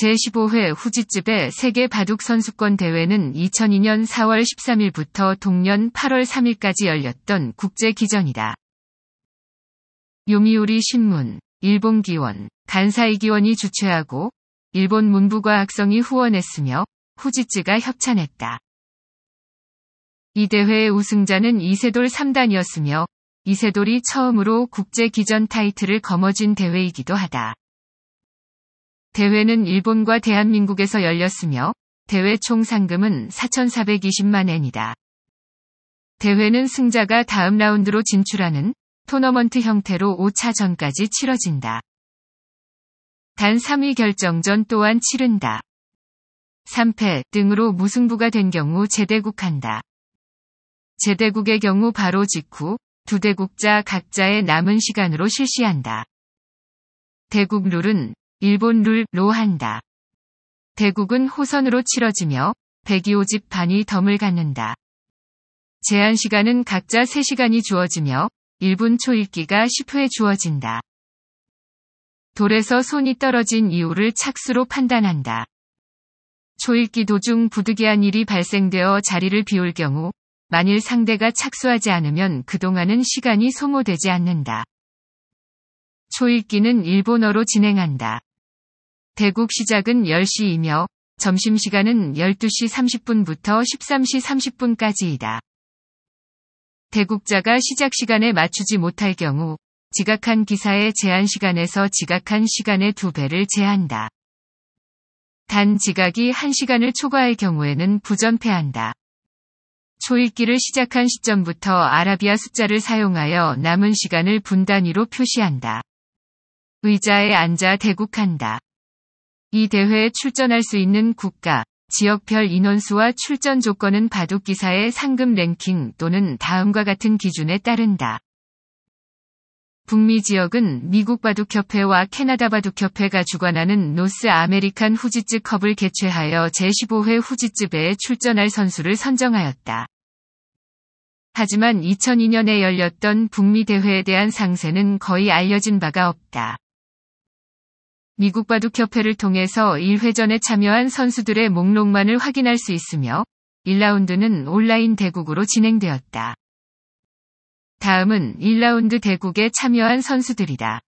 제15회 후지집의 세계 바둑 선수권 대회는 2002년 4월 13일부터 동년 8월 3일까지 열렸던 국제 기전이다. 요미우리 신문, 일본 기원, 간사이 기원이 주최하고 일본 문부과학성이 후원했으며 후지츠가 협찬했다. 이 대회의 우승자는 이세돌 3단이었으며 이세돌이 처음으로 국제 기전 타이틀을 거머쥔 대회이기도 하다. 대회는 일본과 대한민국에서 열렸으며 대회 총 상금은 4,420만엔이다. 대회는 승자가 다음 라운드로 진출하는 토너먼트 형태로 5차전까지 치러진다. 단 3위 결정전 또한 치른다. 3패 등으로 무승부가 된 경우 재대국한다. 재대국의 경우 바로 직후 두 대국자 각자의 남은 시간으로 실시한다. 대국 룰은 일본 룰로 한다. 대국은 호선으로 치러지며 102호집 반이 덤을 갖는다. 제한 시간은 각자 3시간이 주어지며 1분 초읽기가 1 0회 주어진다. 돌에서 손이 떨어진 이유를 착수로 판단한다. 초읽기 도중 부득이한 일이 발생되어 자리를 비울 경우 만일 상대가 착수하지 않으면 그동안은 시간이 소모되지 않는다. 초읽기는 일본어로 진행한다. 대국 시작은 10시이며 점심시간은 12시 30분부터 13시 30분까지이다. 대국자가 시작 시간에 맞추지 못할 경우 지각한 기사의 제한 시간에서 지각한 시간의 두 배를 제한다. 단 지각이 1시간을 초과할 경우에는 부전패한다. 초읽기를 시작한 시점부터 아라비아 숫자를 사용하여 남은 시간을 분단위로 표시한다. 의자에 앉아 대국한다. 이 대회에 출전할 수 있는 국가, 지역별 인원수와 출전 조건은 바둑기사의 상금 랭킹 또는 다음과 같은 기준에 따른다. 북미 지역은 미국 바둑협회와 캐나다 바둑협회가 주관하는 노스 아메리칸 후지즈 컵을 개최하여 제15회 후지즈 배에 출전할 선수를 선정하였다. 하지만 2002년에 열렸던 북미 대회에 대한 상세는 거의 알려진 바가 없다. 미국 바둑협회를 통해서 1회전에 참여한 선수들의 목록만을 확인할 수 있으며 1라운드는 온라인 대국으로 진행되었다. 다음은 1라운드 대국에 참여한 선수들이다.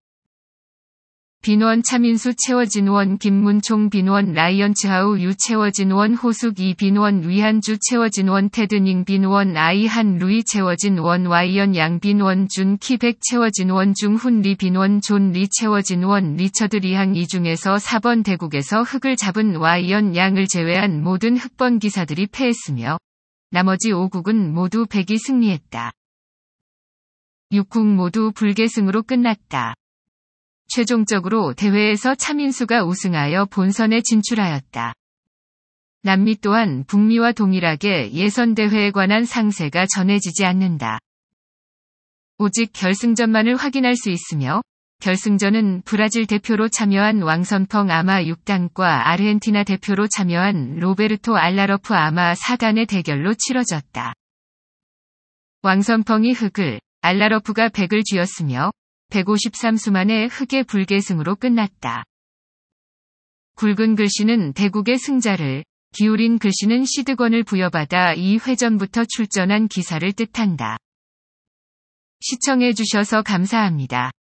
빈원 차민수 채워진원 김문총 빈원 라이언츠하우 유 채워진원 호숙 이 빈원 위한주 채워진원 테드닝 빈원 아이한 루이 채워진원 와이언 양 빈원 준 키백 채워진원 중훈 리 빈원 존 리 채워진원 리처드 리항 이 중에서 4번 대국에서 흑을 잡은 와이언 양을 제외한 모든 흑번 기사들이 패했으며 나머지 5국은 모두 100이 승리했다. 6국 모두 불계승으로 끝났다. 최종적으로 대회에서 차민수가 우승하여 본선에 진출하였다. 남미 또한 북미와 동일하게 예선 대회에 관한 상세가 전해지지 않는다. 오직 결승전만을 확인할 수 있으며 결승전은 브라질 대표로 참여한 왕선펑 아마 6단과 아르헨티나 대표로 참여한 로베르토 알라러프 아마 4단의 대결로 치러졌다. 왕선펑이 흙을, 알라러프가 백을 쥐었으며 153수만의 흑의 불계승으로 끝났다. 굵은 글씨는 대국의 승자를, 기울인 글씨는 시드권을 부여받아 이 회전부터 출전한 기사를 뜻한다. 시청해주셔서 감사합니다.